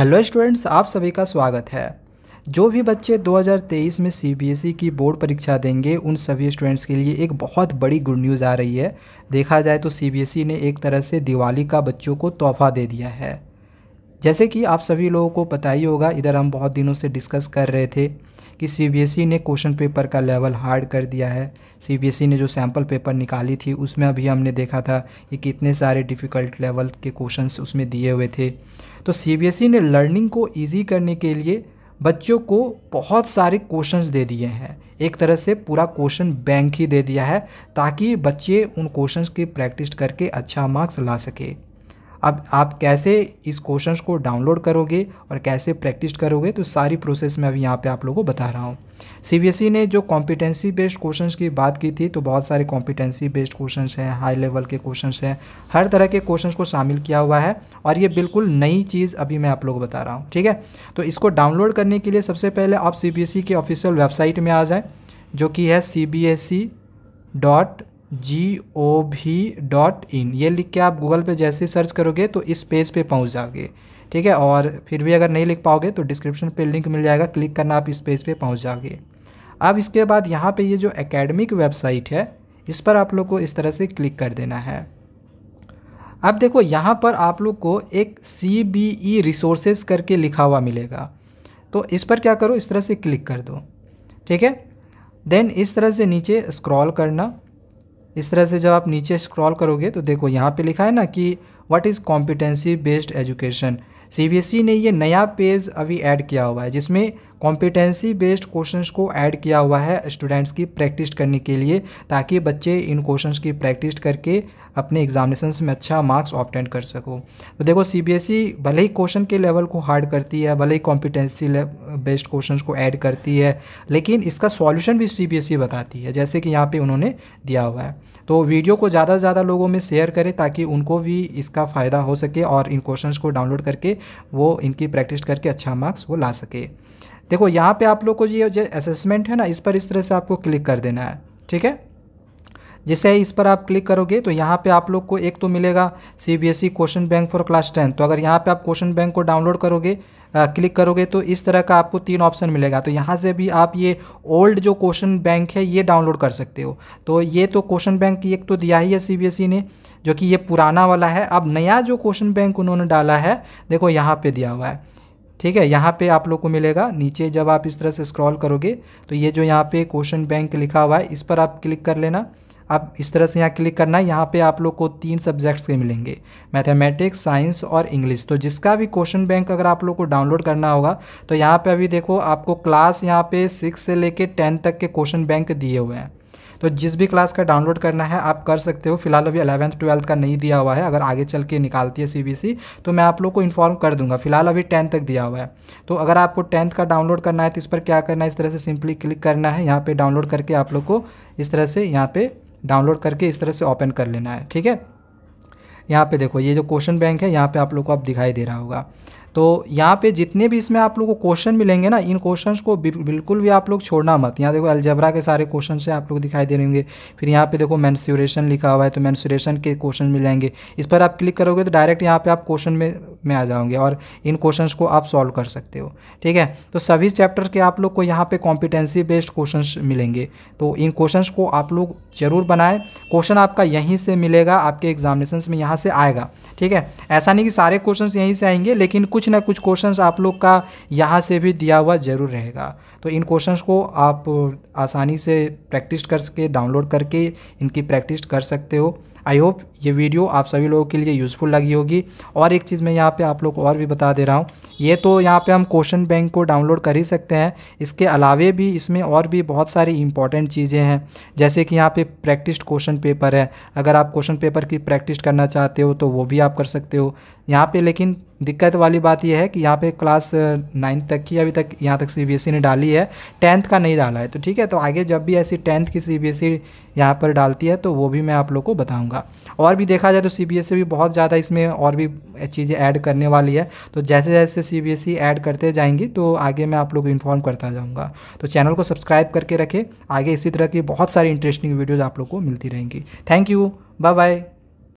hello students आप सभी का स्वागत है जो भी बच्चे 2023 में सीबीएसई e की बोर्ड परीक्षा देंगे उन सभी स्टूडेंट्स के लिए एक बहुत बड़ी गुड न्यूज़ आ रही है देखा जाए तो सीबीएसई e ने एक तरह से दिवाली का बच्चों को तोहफा दे दिया है जैसे कि आप सभी लोगों को पता ही होगा इधर हम बहुत दिनों से डिस्कस कर रहे थे कि सीबीएसई e ने क्वेश्चन पेपर का लेवल हार्ड कर दिया है सीबीएसई e ने जो सैम्पल पेपर निकाली थी उसमें अभी हमने देखा था कि कितने सारे डिफ़िकल्ट लेवल के क्वेश्चन उसमें दिए हुए थे तो सीबीएसई e ने लर्निंग को ईजी करने के लिए बच्चों को बहुत सारे क्वेश्चंस दे दिए हैं एक तरह से पूरा क्वेश्चन बैंक ही दे दिया है ताकि बच्चे उन क्वेश्चंस की प्रैक्टिस करके अच्छा मार्क्स ला सके अब आप कैसे इस क्वेश्चन को डाउनलोड करोगे और कैसे प्रैक्टिस करोगे तो सारी प्रोसेस मैं अभी यहाँ पे आप लोगों को बता रहा हूँ सीबीएसई e ने जो कॉम्पिटेंसी बेस्ड क्वेश्चन की बात की थी तो बहुत सारे कॉम्पिटेंसी बेस्ड क्वेश्चन हैं हाई लेवल के क्वेश्चन हैं हर तरह के क्वेश्चन को शामिल किया हुआ है और ये बिल्कुल नई चीज़ अभी मैं आप लोगों को बता रहा हूँ ठीक है तो इसको डाउनलोड करने के लिए सबसे पहले आप सी e के ऑफिशियल वेबसाइट में आ जाएँ जो कि है C B S E dot G O V dot इन ये लिख के आप गूगल पे जैसे सर्च करोगे तो इस पेज पे पहुंच जाओगे ठीक है और फिर भी अगर नहीं लिख पाओगे तो डिस्क्रिप्शन पे लिंक मिल जाएगा क्लिक करना आप इस पेज पे पहुंच जाओगे अब इसके बाद यहाँ पे ये जो एकेडमिक वेबसाइट है इस पर आप लोग को इस तरह से क्लिक कर देना है अब देखो यहाँ पर आप लोग को एक सी बी ई रिसोर्सेज करके लिखा हुआ मिलेगा तो इस पर क्या करो इस तरह से क्लिक कर दो ठीक है देन इस तरह से नीचे स्क्रॉल करना इस तरह से जब आप नीचे स्क्रॉल करोगे तो देखो यहाँ पे लिखा है ना कि what is competency based education CBSE ने ये नया पेज अभी ऐड किया हुआ है जिसमें कॉम्पिटेंसी बेस्ड क्वेश्चंस को ऐड किया हुआ है स्टूडेंट्स की प्रैक्टिस करने के लिए ताकि बच्चे इन क्वेश्चंस की प्रैक्टिस करके अपने एग्जामिनेशन में अच्छा मार्क्स ऑप्टेंट कर सको तो देखो सीबीएसई e भले ही क्वेश्चन के लेवल को हार्ड करती है भले ही कॉम्पिटेंसी बेस्ड क्वेश्चन को ऐड करती है लेकिन इसका सॉल्यूशन भी ई e बताती है जैसे कि यहाँ पर उन्होंने दिया हुआ है तो वीडियो को ज़्यादा से ज़्यादा लोगों में शेयर करें ताकि उनको भी इसका फ़ायदा हो सके और इन क्वेश्चंस को डाउनलोड करके वो इनकी प्रैक्टिस करके अच्छा मार्क्स वो ला सके देखो यहाँ पे आप लोग को ये जो असेसमेंट है ना इस पर इस तरह से आपको क्लिक कर देना है ठीक है जैसे इस पर आप क्लिक करोगे तो यहाँ पे आप लोग को एक तो मिलेगा C B S E question bank for class ten तो अगर यहाँ पे आप क्वेश्चन बैंक को डाउनलोड करोगे आ, क्लिक करोगे तो इस तरह का आपको तीन ऑप्शन मिलेगा तो यहाँ से भी आप ये ओल्ड जो क्वेश्चन बैंक है ये डाउनलोड कर सकते हो तो ये तो क्वेश्चन बैंक एक तो दिया ही है सी e ने जो कि ये पुराना वाला है अब नया जो क्वेश्चन बैंक उन्होंने डाला है देखो यहाँ पर दिया हुआ है ठीक है यहाँ पे आप लोग को मिलेगा नीचे जब आप इस तरह से स्क्रॉल करोगे तो ये जो यहाँ पे क्वेश्चन बैंक लिखा हुआ है इस पर आप क्लिक कर लेना आप इस तरह से यहाँ क्लिक करना है यहाँ पे आप लोग को तीन सब्जेक्ट्स के मिलेंगे मैथमेटिक्स साइंस और इंग्लिश तो जिसका भी क्वेश्चन बैंक अगर आप लोग को डाउनलोड करना होगा तो यहाँ पे अभी देखो आपको क्लास यहाँ पे सिक्स से लेके टेन तक के क्वेश्चन बैंक दिए हुए हैं तो जिस भी क्लास का डाउनलोड करना है आप कर सकते हो फिलहाल अभी अलेवेंथ ट्वेल्थ का नहीं दिया हुआ है अगर आगे चल के निकालती है सी तो मैं आप लोग को इन्फॉर्म कर दूंगा फिलहाल अभी टेंथ तक दिया हुआ है तो अगर आपको टेंथ का डाउनलोड करना है तो इस पर क्या करना है इस तरह से सिंपली क्लिक करना है यहाँ पर डाउनलोड करके आप लोग को इस तरह से यहाँ पर डाउनलोड करके इस तरह से ओपन कर लेना है ठीक है यहाँ पे देखो ये जो क्वेश्चन बैंक है यहाँ पे आप लोग को अब दिखाई दे रहा होगा तो यहाँ पे जितने भी इसमें आप लोग को क्वेश्चन मिलेंगे ना इन क्वेश्चन को बिल्कुल भी आप लोग छोड़ना मत यहाँ देखो एल्जबरा के सारे क्वेश्चन से आप लोग दिखाई दे रहे होंगे फिर यहाँ पे देखो मैंसुरेशन लिखा हुआ है तो मैंसुरेशन के क्वेश्चन मिल जाएंगे इस पर आप क्लिक करोगे तो डायरेक्ट यहाँ पे आप क्वेश्चन में में आ जाओगे और इन क्वेश्चन को आप सॉल्व कर सकते हो ठीक है तो सभी चैप्टर के आप लोग को यहाँ पे कॉम्पिटेंसी बेस्ड क्वेश्चन मिलेंगे तो इन क्वेश्चन को आप लोग जरूर बनाएं क्वेश्चन आपका यहीं से मिलेगा आपके एग्जामिनेशन में यहाँ से आएगा ठीक है ऐसा नहीं कि सारे क्वेश्चन यहीं से आएंगे लेकिन कुछ कुछ ना कुछ क्वेश्चन आप लोग का यहाँ से भी दिया हुआ ज़रूर रहेगा तो इन क्वेश्चन को आप आसानी से प्रैक्टिस करके डाउनलोड करके इनकी प्रैक्टिस कर सकते हो आई होप ये वीडियो आप सभी लोगों के लिए यूज़फुल लगी होगी और एक चीज़ मैं यहाँ पे आप लोग और भी बता दे रहा हूँ ये तो यहाँ पे हम क्वेश्चन बैंक को डाउनलोड कर ही सकते हैं इसके अलावे भी इसमें और भी बहुत सारी इंपॉर्टेंट चीज़ें हैं जैसे कि यहाँ पे प्रैक्टिस क्वेश्चन पेपर है अगर आप क्वेश्चन पेपर की प्रैक्टिस करना चाहते हो तो वो भी आप कर सकते हो यहाँ पर लेकिन दिक्कत वाली बात यह है कि यहाँ पे क्लास नाइन्थ तक की अभी तक यहाँ तक सीबीएसई e ने डाली है टेंथ का नहीं डाला है तो ठीक है तो आगे जब भी ऐसी टेंथ की सीबीएसई e यहाँ पर डालती है तो वो भी मैं आप लोग को बताऊँगा और भी देखा जाए तो सीबीएसई e भी बहुत ज़्यादा इसमें और भी चीज़ें ऐड करने वाली है तो जैसे जैसे सी ऐड करते जाएंगी तो आगे मैं आप लोग को इन्फॉर्म करता जाऊँगा तो चैनल को सब्सक्राइब करके रखें आगे इसी तरह की बहुत सारी इंटरेस्टिंग वीडियोज़ आप लोग को मिलती रहेंगी थैंक यू बाय बाय